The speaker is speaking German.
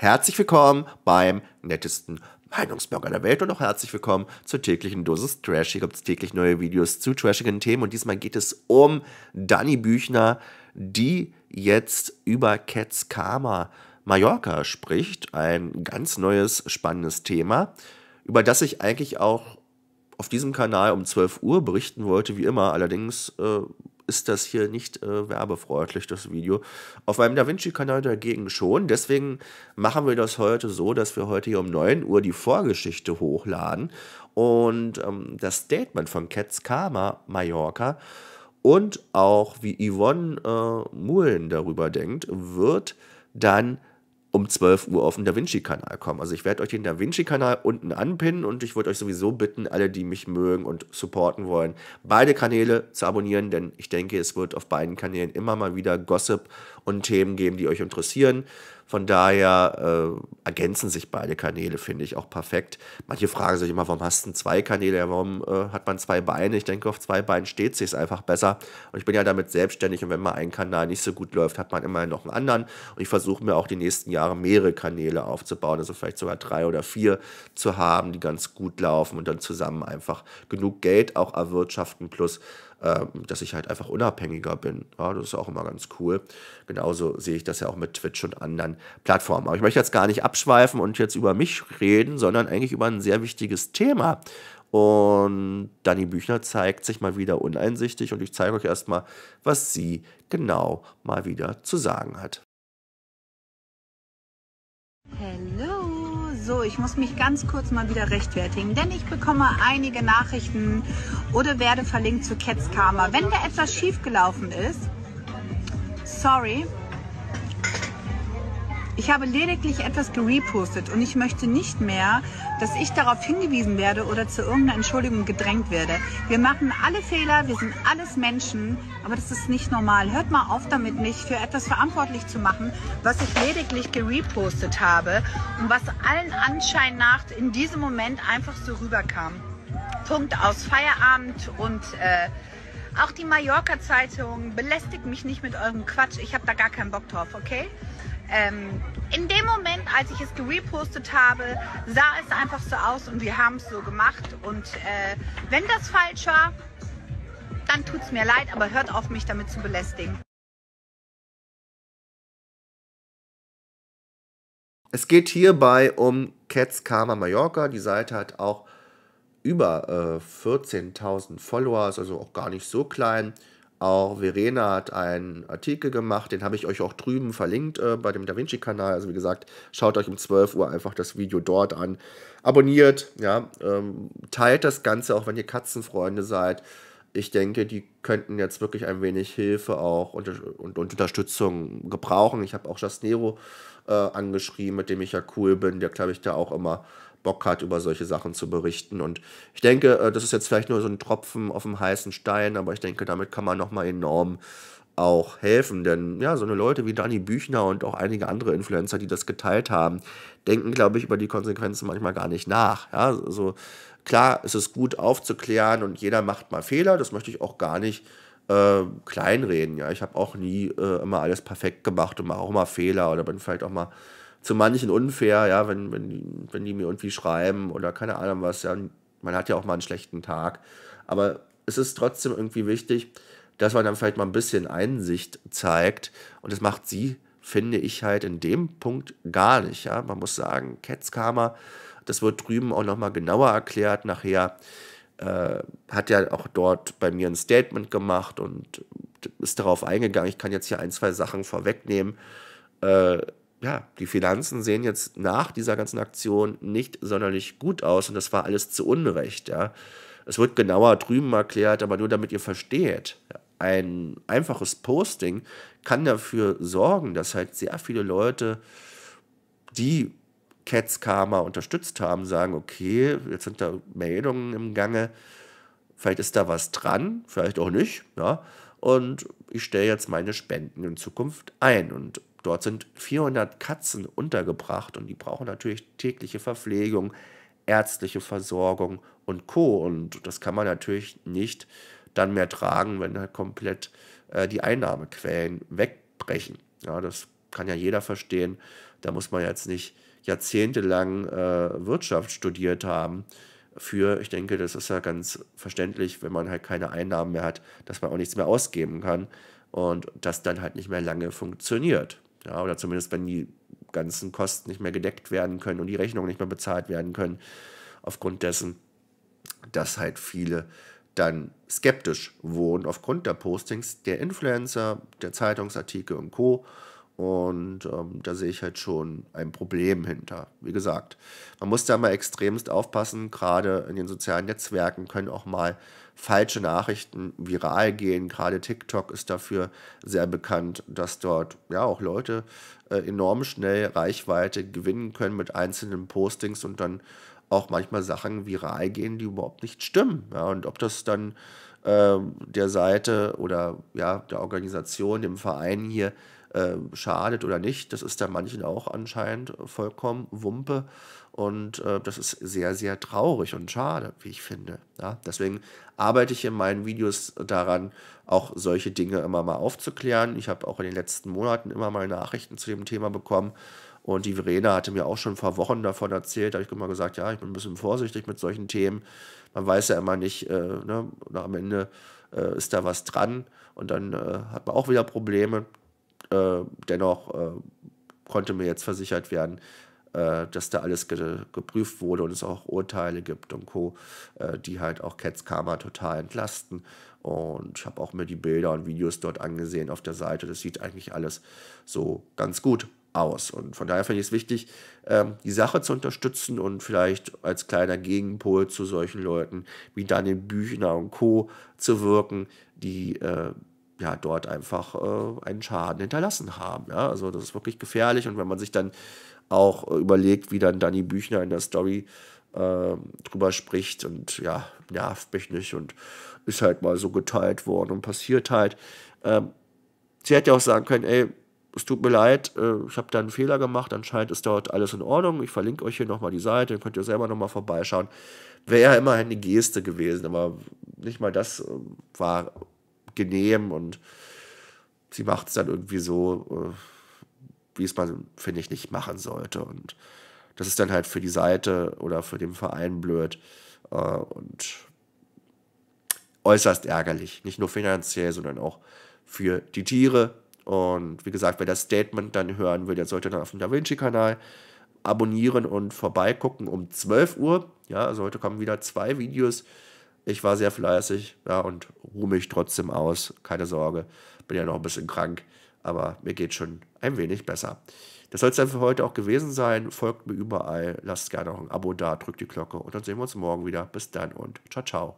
Herzlich willkommen beim nettesten Meinungsblogger der Welt und auch herzlich willkommen zur täglichen Dosis Trash. Hier gibt es täglich neue Videos zu trashigen Themen und diesmal geht es um Dani Büchner, die jetzt über Cats Karma Mallorca spricht. Ein ganz neues, spannendes Thema, über das ich eigentlich auch auf diesem Kanal um 12 Uhr berichten wollte, wie immer. Allerdings äh, ist das hier nicht äh, werbefreundlich, das Video. Auf meinem DaVinci-Kanal dagegen schon. Deswegen machen wir das heute so, dass wir heute hier um 9 Uhr die Vorgeschichte hochladen und ähm, das Statement von Cats Karma Mallorca und auch wie Yvonne äh, Mullen darüber denkt, wird dann um 12 Uhr auf den Da Vinci-Kanal kommen. Also ich werde euch den Da Vinci-Kanal unten anpinnen und ich würde euch sowieso bitten, alle, die mich mögen und supporten wollen, beide Kanäle zu abonnieren, denn ich denke, es wird auf beiden Kanälen immer mal wieder Gossip und Themen geben, die euch interessieren. Von daher äh, ergänzen sich beide Kanäle, finde ich, auch perfekt. Manche fragen sich immer, warum hast du zwei Kanäle? Ja, warum äh, hat man zwei Beine? Ich denke, auf zwei Beinen steht sich einfach besser. Und ich bin ja damit selbstständig und wenn mal ein Kanal nicht so gut läuft, hat man immerhin noch einen anderen. Und ich versuche mir auch die nächsten Jahre mehrere Kanäle aufzubauen, also vielleicht sogar drei oder vier zu haben, die ganz gut laufen und dann zusammen einfach genug Geld auch erwirtschaften plus ähm, dass ich halt einfach unabhängiger bin. Ja, das ist auch immer ganz cool. Genauso sehe ich das ja auch mit Twitch und anderen Plattformen. Aber ich möchte jetzt gar nicht abschweifen und jetzt über mich reden, sondern eigentlich über ein sehr wichtiges Thema. Und Dani Büchner zeigt sich mal wieder uneinsichtig und ich zeige euch erstmal, was sie genau mal wieder zu sagen hat. Hello. So, ich muss mich ganz kurz mal wieder rechtfertigen, denn ich bekomme einige Nachrichten oder werde verlinkt zu Cats Karma. Wenn da etwas schiefgelaufen ist, sorry, ich habe lediglich etwas gerepostet und ich möchte nicht mehr, dass ich darauf hingewiesen werde oder zu irgendeiner Entschuldigung gedrängt werde. Wir machen alle Fehler, wir sind alles Menschen, aber das ist nicht normal. Hört mal auf damit, mich für etwas verantwortlich zu machen, was ich lediglich gerepostet habe und was allen Anschein nach in diesem Moment einfach so rüberkam. Punkt aus Feierabend und äh, auch die Mallorca-Zeitung belästigt mich nicht mit eurem Quatsch. Ich habe da gar keinen Bock drauf, okay? ähm, in dem Moment, als ich es gerepostet habe, sah es einfach so aus und wir haben es so gemacht. Und äh, wenn das falsch war, dann tut es mir leid, aber hört auf, mich damit zu belästigen. Es geht hierbei um Cats Karma Mallorca. Die Seite hat auch über äh, 14.000 Follower, ist also auch gar nicht so klein. Auch Verena hat einen Artikel gemacht, den habe ich euch auch drüben verlinkt äh, bei dem Da Vinci-Kanal. Also wie gesagt, schaut euch um 12 Uhr einfach das Video dort an. Abonniert, ja, ähm, teilt das Ganze, auch wenn ihr Katzenfreunde seid. Ich denke, die könnten jetzt wirklich ein wenig Hilfe auch und, und, und Unterstützung gebrauchen. Ich habe auch Jasnero äh, angeschrieben, mit dem ich ja cool bin, der glaube ich da auch immer Bock hat, über solche Sachen zu berichten. Und ich denke, äh, das ist jetzt vielleicht nur so ein Tropfen auf dem heißen Stein, aber ich denke, damit kann man nochmal enorm auch helfen. Denn ja, so eine Leute wie Dani Büchner und auch einige andere Influencer, die das geteilt haben, denken, glaube ich, über die Konsequenzen manchmal gar nicht nach. Ja, also klar, es ist gut aufzuklären und jeder macht mal Fehler, das möchte ich auch gar nicht äh, kleinreden. Ja, ich habe auch nie äh, immer alles perfekt gemacht und mache auch mal Fehler oder bin vielleicht auch mal zu manchen unfair, ja, wenn, wenn, wenn die mir irgendwie schreiben oder keine Ahnung was, ja, man hat ja auch mal einen schlechten Tag. Aber es ist trotzdem irgendwie wichtig, dass man dann vielleicht mal ein bisschen Einsicht zeigt. Und das macht sie, finde ich, halt in dem Punkt gar nicht. Ja? Man muss sagen, Ketzkamer, das wird drüben auch nochmal genauer erklärt nachher, äh, hat ja auch dort bei mir ein Statement gemacht und ist darauf eingegangen. Ich kann jetzt hier ein, zwei Sachen vorwegnehmen. Äh, ja, die Finanzen sehen jetzt nach dieser ganzen Aktion nicht sonderlich gut aus und das war alles zu Unrecht. Ja. Es wird genauer drüben erklärt, aber nur damit ihr versteht, ein einfaches Posting kann dafür sorgen, dass halt sehr viele Leute, die Cats Karma unterstützt haben, sagen, okay, jetzt sind da Meldungen im Gange, vielleicht ist da was dran, vielleicht auch nicht, ja, und ich stelle jetzt meine Spenden in Zukunft ein und Dort sind 400 Katzen untergebracht und die brauchen natürlich tägliche Verpflegung, ärztliche Versorgung und Co. Und das kann man natürlich nicht dann mehr tragen, wenn halt komplett äh, die Einnahmequellen wegbrechen. Ja, das kann ja jeder verstehen. Da muss man jetzt nicht jahrzehntelang äh, Wirtschaft studiert haben. Für, ich denke, das ist ja ganz verständlich, wenn man halt keine Einnahmen mehr hat, dass man auch nichts mehr ausgeben kann und das dann halt nicht mehr lange funktioniert. Ja, oder zumindest, wenn die ganzen Kosten nicht mehr gedeckt werden können und die Rechnungen nicht mehr bezahlt werden können, aufgrund dessen, dass halt viele dann skeptisch wurden aufgrund der Postings der Influencer, der Zeitungsartikel und Co. Und ähm, da sehe ich halt schon ein Problem hinter. Wie gesagt, man muss da mal extremst aufpassen. Gerade in den sozialen Netzwerken können auch mal falsche Nachrichten viral gehen. Gerade TikTok ist dafür sehr bekannt, dass dort ja auch Leute äh, enorm schnell Reichweite gewinnen können mit einzelnen Postings und dann auch manchmal Sachen viral gehen, die überhaupt nicht stimmen. Ja, und ob das dann äh, der Seite oder ja, der Organisation, dem Verein hier äh, schadet oder nicht. Das ist da manchen auch anscheinend vollkommen Wumpe. Und äh, das ist sehr, sehr traurig und schade, wie ich finde. Ja, deswegen arbeite ich in meinen Videos daran, auch solche Dinge immer mal aufzuklären. Ich habe auch in den letzten Monaten immer mal Nachrichten zu dem Thema bekommen. Und die Verena hatte mir auch schon vor Wochen davon erzählt. Da habe ich immer gesagt, ja, ich bin ein bisschen vorsichtig mit solchen Themen. Man weiß ja immer nicht, äh, ne, am Ende äh, ist da was dran. Und dann äh, hat man auch wieder Probleme. Äh, dennoch äh, konnte mir jetzt versichert werden, äh, dass da alles ge geprüft wurde und es auch Urteile gibt und Co., äh, die halt auch Cats Karma total entlasten. Und ich habe auch mir die Bilder und Videos dort angesehen auf der Seite. Das sieht eigentlich alles so ganz gut aus. Und von daher finde ich es wichtig, ähm, die Sache zu unterstützen und vielleicht als kleiner Gegenpol zu solchen Leuten wie Daniel Büchner und Co. zu wirken, die ja, dort einfach äh, einen Schaden hinterlassen haben. Ja? Also das ist wirklich gefährlich. Und wenn man sich dann auch äh, überlegt, wie dann Danny Büchner in der Story äh, drüber spricht und ja, nervt mich nicht und ist halt mal so geteilt worden und passiert halt. Ähm, sie hätte ja auch sagen können, ey, es tut mir leid, äh, ich habe da einen Fehler gemacht, anscheinend ist dort alles in Ordnung. Ich verlinke euch hier nochmal die Seite, dann könnt ihr selber nochmal vorbeischauen. Wäre ja immerhin eine Geste gewesen, aber nicht mal das äh, war genehm und sie macht es dann irgendwie so, äh, wie es man, finde ich, nicht machen sollte. Und das ist dann halt für die Seite oder für den Verein blöd äh, und äußerst ärgerlich. Nicht nur finanziell, sondern auch für die Tiere. Und wie gesagt, wer das Statement dann hören will, der sollte dann auf dem Da Vinci-Kanal abonnieren und vorbeigucken um 12 Uhr. Ja, also heute kommen wieder zwei Videos. Ich war sehr fleißig, ja, und ruhe mich trotzdem aus, keine Sorge, bin ja noch ein bisschen krank, aber mir geht schon ein wenig besser. Das soll es dann für heute auch gewesen sein. Folgt mir überall, lasst gerne auch ein Abo da, drückt die Glocke und dann sehen wir uns morgen wieder. Bis dann und ciao, ciao.